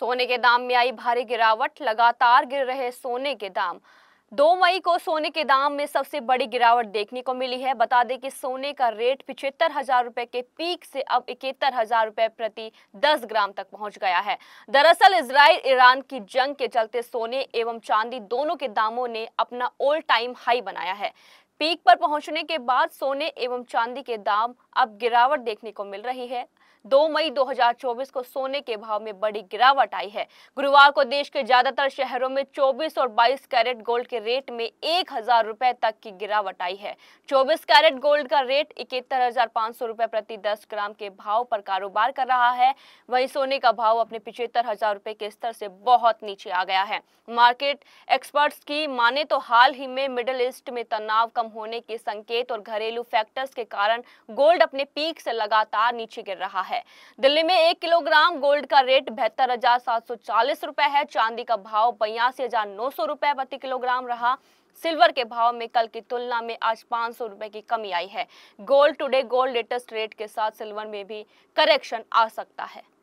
सोने के दाम में आई भारी गिरावट लगातार गिर रहे सोने के दाम दो मई को सोने के दाम में सबसे बड़ी गिरावट देखने को मिली है बता दें कि सोने का रेट पिछहत्तर हजार रुपए के पीक से अब इकहत्तर हजार रुपए प्रति 10 ग्राम तक पहुंच गया है दरअसल इसराइल ईरान की जंग के चलते सोने एवं चांदी दोनों के दामों ने अपना ओल्ड टाइम हाई बनाया है पीक पर पहुंचने के बाद सोने एवं चांदी के दाम अब गिरावट देखने को मिल रही है 2 मई 2024 को सोने के भाव में बड़ी गिरावट आई है गुरुवार को देश के ज्यादातर शहरों में 24 और 22 कैरेट गोल्ड के रेट में एक हजार रुपए तक की गिरावट आई है 24 कैरेट गोल्ड का रेट इकहत्तर हजार पांच सौ रुपए प्रति 10 ग्राम के भाव पर कारोबार कर रहा है वहीं सोने का भाव अपने पिछहत्तर हजार रुपए के स्तर से बहुत नीचे आ गया है मार्केट एक्सपर्ट की माने तो हाल ही में मिडिल ईस्ट में तनाव का कम होने के संकेत और घरेलू फैक्टर्स के कारण गोल्ड अपने पीक से लगातार नीचे गिर रहा है दिल्ली में एक किलोग्राम गोल्ड का रेट बहत्तर हजार सात सौ चालीस है चांदी का भाव बयासी हजार नौ सौ रुपए प्रति किलोग्राम रहा सिल्वर के भाव में कल की तुलना में आज पांच सौ रुपए की कमी आई है gold today gold latest rate के साथ सिल्वर में भी करेक्शन आ सकता है